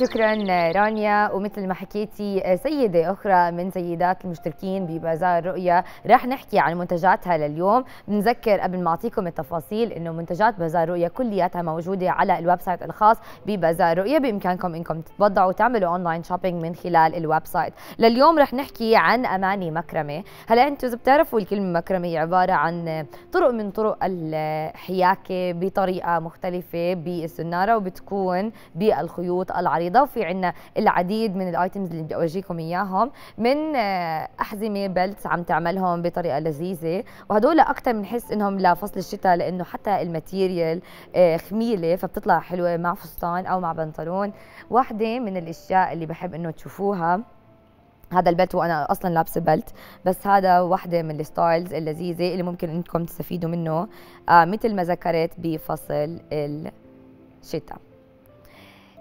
شكرا رانيا ومثل ما حكيتي سيدة أخرى من سيدات المشتركين ببازار رؤيا رح نحكي عن منتجاتها لليوم بنذكر قبل ما أعطيكم التفاصيل أنه منتجات بازار رؤيا كلياتها موجودة على الويب سايت الخاص ببازار رؤيا بإمكانكم أنكم تتبضعوا وتعملوا أونلاين شوبينج من خلال الويب سايت لليوم رح نحكي عن أماني مكرمة هلا أنتم إذا بتعرفوا الكلمة مكرمة هي عبارة عن طرق من طرق الحياكة بطريقة مختلفة بالسنارة وبتكون بالخيوط العريضة ايضا وفي عنا العديد من الايتمز اللي بدي اورجيكم اياهم من آه، احزمه بلتس عم تعملهم بطريقه لذيذه وهدول اكثر بنحس انهم لفصل الشتاء لانه حتى الماتيريال آه، خميله فبتطلع حلوه مع فستان او مع بنطلون واحده من الاشياء اللي بحب انه تشوفوها هذا البلت وانا اصلا لابسه بلت بس هذا وحده من الستايلز اللذيذه اللي ممكن انكم تستفيدوا منه آه مثل ما ذكرت بفصل الشتاء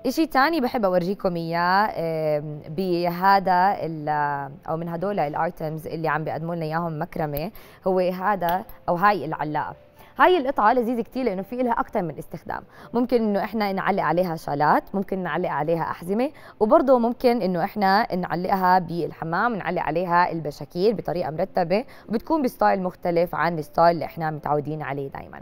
إشي تاني بحب أورجيكم إياه بهذا أو من هدول الأيتمز اللي عم بيقدموا لنا إياهم مكرمة هو هذا أو هاي العلاقة هاي القطعة لذيذة كتير لأنه في لها أكثر من استخدام ممكن إنه إحنا نعلق عليها شالات ممكن نعلق عليها أحزمة وبرضه ممكن إنه إحنا نعلقها بالحمام نعلق عليها البشاكير بطريقة مرتبة وبتكون بستايل مختلف عن الستايل اللي إحنا متعودين عليه دايماً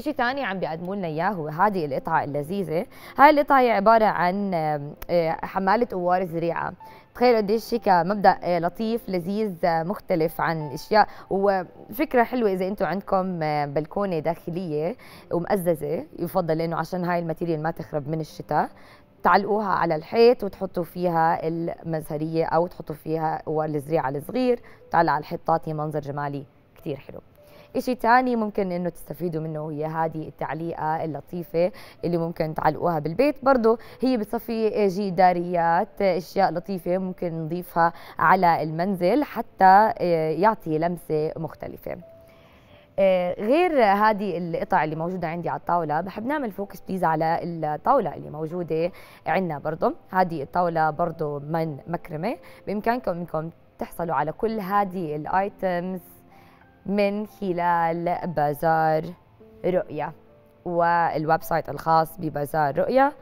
شيء ثاني عم بيقدموا لنا اياه هو هذه القطعه اللذيذه هاي القطعه هي عباره عن آه، آه، حماله قوار زريعه تخيلوا قديش هيك مبدا آه، لطيف لذيذ مختلف عن اشياء وفكره حلوه اذا انتم عندكم بلكونه داخليه ومقززه يفضل انه عشان هاي الماتيريال ما تخرب من الشتاء تعلقوها على الحيط وتحطوا فيها المزهريه او تحطوا فيها قوار الزريعه الصغير تعلق على الحيط هي منظر جمالي كثير حلو شيء ثاني ممكن انه تستفيدوا منه هي هذه التعليقه اللطيفه اللي ممكن تعلقوها بالبيت برضه هي بتصفي جداريات اشياء لطيفه ممكن نضيفها على المنزل حتى آه، يعطي لمسه مختلفه آه، غير هذه القطع اللي موجوده عندي على الطاوله بحب نعمل فوكس بليز على الطاوله اللي موجوده عندنا برضه هذه الطاوله برضه من مكرمه بامكانكم انكم تحصلوا على كل هذه الايتمز من خلال بازار رؤية والويب سايت الخاص ببازار رؤية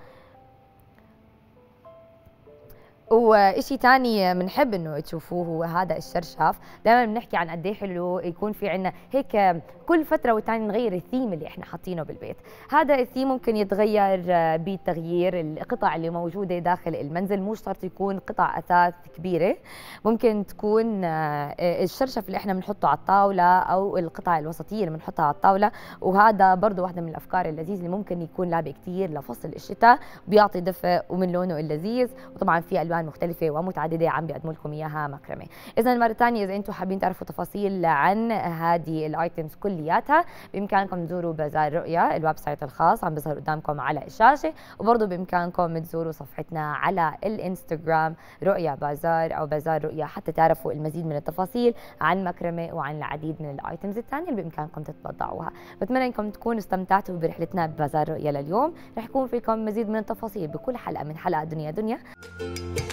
وإشي تاني بنحب إنه تشوفوه هو هذا الشرشف دائما بنحكي عن قد إيه حلو يكون في عنا هيك كل فترة وثانيه نغير الثيم اللي إحنا حاطينه بالبيت هذا الثيم ممكن يتغير بتغيير القطع اللي موجودة داخل المنزل مو شرط يكون قطع أثاث كبيرة ممكن تكون آه، الشرشف اللي إحنا بنحطه على الطاولة أو القطع الوسطية اللي بنحطها على الطاولة وهذا برضه واحدة من الأفكار اللذيذة اللي ممكن يكون لعبة كثير لفصل الشتاء بيعطي دفء ومن لونه اللذيذ وطبعا في ألوان كمان مختلفه ومتعدده عم بيقدموا لكم اياها مكرمه اذا مره ثانيه اذا انتم حابين تعرفوا تفاصيل عن هذه الايتمز كلياتها بامكانكم تزوروا بازار رؤيا الويب سايت الخاص عم بيظهر قدامكم على الشاشه وبرضه بامكانكم تزوروا صفحتنا على الانستغرام رؤيا بازار او بازار رؤيا حتى تعرفوا المزيد من التفاصيل عن مكرمه وعن العديد من الايتمز الثانيه اللي بامكانكم تتبضعوها بتمنى انكم تكونوا استمتعتوا برحلتنا ببازار رؤيا لليوم رح يكون فيكم مزيد من التفاصيل بكل حلقه من حلقه دنيا دنيا